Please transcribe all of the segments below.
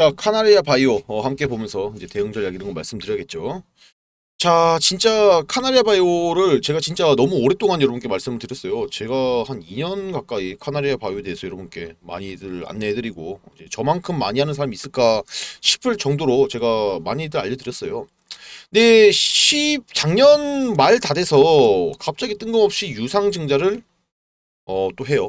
자, 카나리아 바이오 어, 함께 보면서 이제 대응 전략 이런 거 말씀드려야겠죠. 자, 진짜 카나리아 바이오를 제가 진짜 너무 오랫동안 여러분께 말씀을 드렸어요. 제가 한 2년 가까이 카나리아 바이오에 대해서 여러분께 많이들 안내해드리고 이제 저만큼 많이 하는 사람이 있을까 싶을 정도로 제가 많이들 알려드렸어요. 근데 10, 작년 말 다 돼서 갑자기 뜬금없이 유상 증자를 어, 또 해요.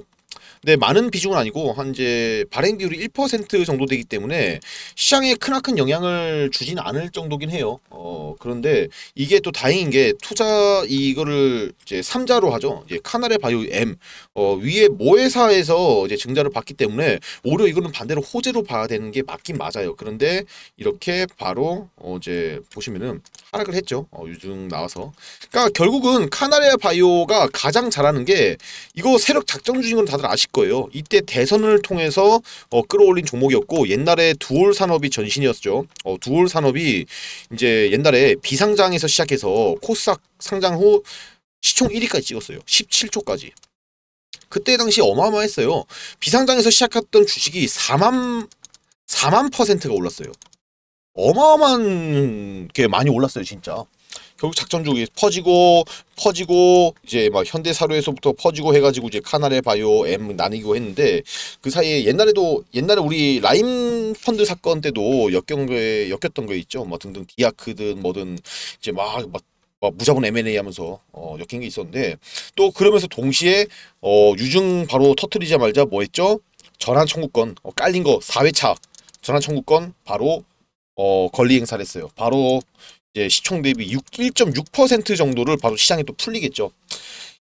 네, 많은 비중은 아니고 한 이제 발행 비율이 1% 정도 되기 때문에 시장에 크나큰 영향을 주진 않을 정도긴 해요. 어 그런데 이게 또 다행인 게 투자 이거를 이제 3자로 하죠. 이제 카나레 바이오 M 어 위에 모회사에서 이제 증자를 받기 때문에 오히려 이거는 반대로 호재로 봐야 되는 게 맞긴 맞아요. 그런데 이렇게 바로 어 이제 보시면은 하락을 했죠. 어, 유증 나와서. 그러니까 결국은 카나리아 바이오가 가장 잘하는 게 이거 세력 작정 중인 건 다들 아실 거예요. 이때 대선을 통해서 어, 끌어올린 종목이었고 옛날에 두올 산업이 전신이었죠. 어, 두올 산업이 이제 옛날에 비상장에서 시작해서 코스닥 상장 후 시총 1위까지 찍었어요. 17초까지. 그때 당시 어마어마했어요. 비상장에서 시작했던 주식이 4만 4만 퍼센트가 올랐어요. 어마어마한 게 많이 올랐어요 진짜 결국 작전주기 퍼지고 퍼지고 이제 막 현대사료에서부터 퍼지고 해가지고 이제 카나레 바이오 M 나뉘고 했는데 그 사이에 옛날에도 옛날에 우리 라임 펀드 사건 때도 엮인 에 엮였던 거 있죠 뭐 등등 디아크든 뭐든 이제 막막 막, 막 무자본 M&A 하면서 어, 엮인 게 있었는데 또 그러면서 동시에 어, 유증 바로 터트리자 말자 뭐 했죠? 전환 청구권 어, 깔린 거 4회차 전환 청구권 바로 어, 권리 행사를 했어요. 바로 이제 시총 대비 1.6% 정도를 바로 시장에 또 풀리겠죠.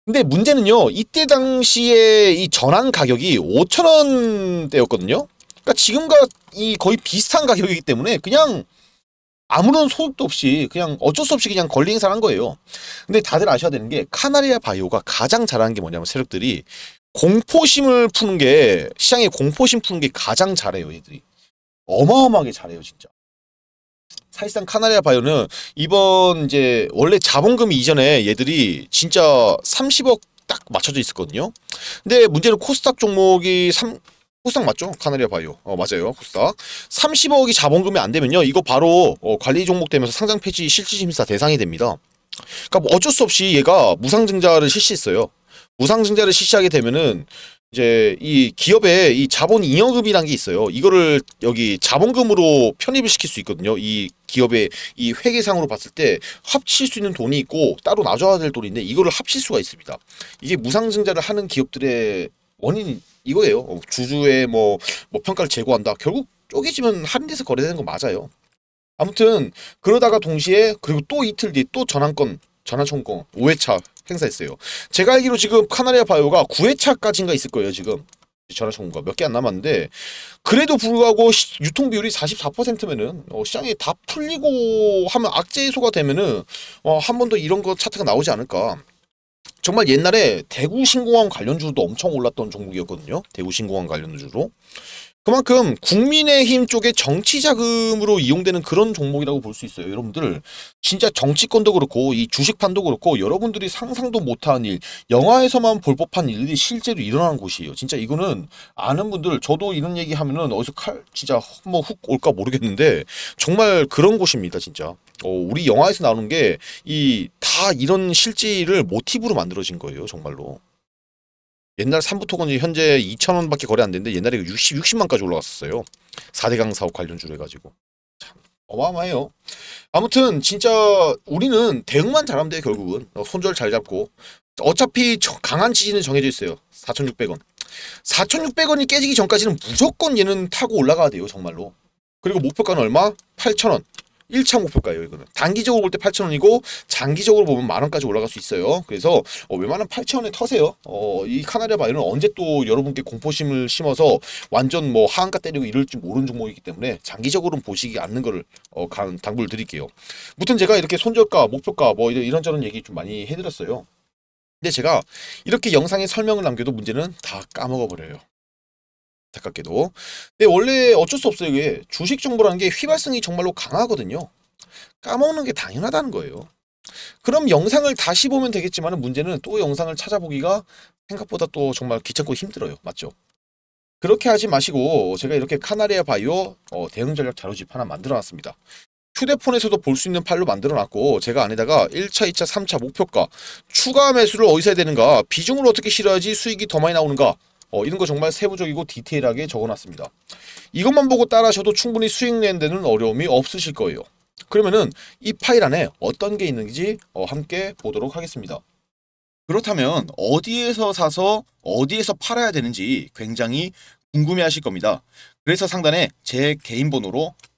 근데 문제는요. 이때 당시에 이 전환 가격이 5천 원대였거든요. 그러니까 지금과 이 거의 비슷한 가격이기 때문에 그냥 아무런 소득도 없이 그냥 어쩔 수 없이 그냥 권리 행사를 한 거예요. 근데 다들 아셔야 되는 게 카나리아 바이오가 가장 잘하는 게 뭐냐면 세력들이 공포심을 푸는 게 시장에 공포심 푸는 게 가장 잘해요 얘들이 어마어마하게 잘해요 진짜 사실상 카나리아 바이오는 이번 이제 원래 자본금이 전에 얘들이 진짜 30억 딱 맞춰져 있었거든요. 근데 문제는 코스닥 종목이 3 코스닥 맞죠? 카나리아 바이오. 어, 맞아요. 코스닥. 30억이 자본금이 안 되면요. 이거 바로 어, 관리 종목 되면서 상장 폐지 실질 심사 대상이 됩니다. 그러니까 뭐 어쩔 수 없이 얘가 무상증자를 실시했어요. 무상증자를 실시하게 되면은 이제 이 기업의 이 자본 잉여금이란 게 있어요. 이거를 여기 자본금으로 편입을 시킬 수 있거든요. 이 기업의 이 회계상으로 봤을 때 합칠 수 있는 돈이 있고 따로 놔줘야 될 돈인데 이거를 합칠 수가 있습니다. 이게 무상증자를 하는 기업들의 원인 이거예요. 어, 주주의 뭐, 뭐 평가를 제고한다. 결국 쪼개지면 한데서 거래되는 거 맞아요. 아무튼 그러다가 동시에 그리고 또 이틀 뒤 또 전환권 전환청권 5회차 행사했어요. 제가 알기로 지금 카나리아 바이오가 9회차까지인가 있을 거예요. 지금 전화 정보가 몇 개 안 남았는데 그래도 불구하고 시, 유통 비율이 44%면은 어, 시장이 다 풀리고 하면 악재 해소가 되면은 어, 한번 더 이런 거 차트가 나오지 않을까. 정말 옛날에 대구 신공항 관련주도 엄청 올랐던 종목이었거든요. 대구 신공항 관련주로. 그만큼 국민의힘 쪽의 정치 자금으로 이용되는 그런 종목이라고 볼 수 있어요. 여러분들 진짜 정치권도 그렇고 이 주식판도 그렇고 여러분들이 상상도 못한 일, 영화에서만 볼 법한 일들이 실제로 일어나는 곳이에요. 진짜 이거는 아는 분들 저도 이런 얘기 하면은 어디서 칼 진짜 뭐훅 올까 모르겠는데 정말 그런 곳입니다. 진짜. 어, 우리 영화에서 나오는 게 이 다 이런 실질을 모티브로 만들어진 거예요. 정말로. 옛날 3부토건이 현재 2천원밖에 거래 안 되는데 옛날에 60, 그 60만까지 올라갔었어요. 4대강 사업 관련주로 해가지고. 참 어마어마해요. 아무튼 진짜 우리는 대응만 잘하면 돼 결국은. 어, 손절 잘 잡고. 어차피 강한 지지는 정해져 있어요. 4,600원. 4,600원이 깨지기 전까지는 무조건 얘는 타고 올라가야 돼요. 정말로. 그리고 목표가는 얼마? 8,000원. 1차 목표가예요. 이거는 단기적으로 볼 때 8,000원이고 장기적으로 보면 만 원까지 올라갈 수 있어요. 그래서 어, 웬만한 8,000원에 터세요. 어, 이 카나리아 바이는 언제 또 여러분께 공포심을 심어서 완전 뭐 하한가 때리고 이럴지 모르는 종목이기 때문에 장기적으로는 보시기 않는 거를 어, 당부를 드릴게요. 무튼 제가 이렇게 손절가, 목표가 뭐 이런저런 얘기 좀 많이 해드렸어요. 근데 제가 이렇게 영상에 설명을 남겨도 문제는 다 까먹어버려요. 안타깝게도. 근데 원래 어쩔 수 없어요. 이게 주식 정보라는 게 휘발성이 정말로 강하거든요. 까먹는 게 당연하다는 거예요. 그럼 영상을 다시 보면 되겠지만 문제는 또 영상을 찾아보기가 생각보다 또 정말 귀찮고 힘들어요. 맞죠? 그렇게 하지 마시고 제가 이렇게 카나리아 바이오 어, 대응 전략 자료집 하나 만들어놨습니다. 휴대폰에서도 볼 수 있는 팔로 만들어놨고 제가 안에다가 1차, 2차, 3차 목표가, 추가 매수를 어디서 해야 되는가, 비중을 어떻게 실어야지 수익이 더 많이 나오는가 어, 이런 거 정말 세부적이고 디테일하게 적어놨습니다. 이것만 보고 따라하셔도 충분히 수익 내는 데는 어려움이 없으실 거예요. 그러면은 이 파일 안에 어떤 게 있는지 어, 함께 보도록 하겠습니다. 그렇다면 어디에서 사서 어디에서 팔아야 되는지 굉장히 궁금해하실 겁니다. 그래서 상단에 제 개인 번호로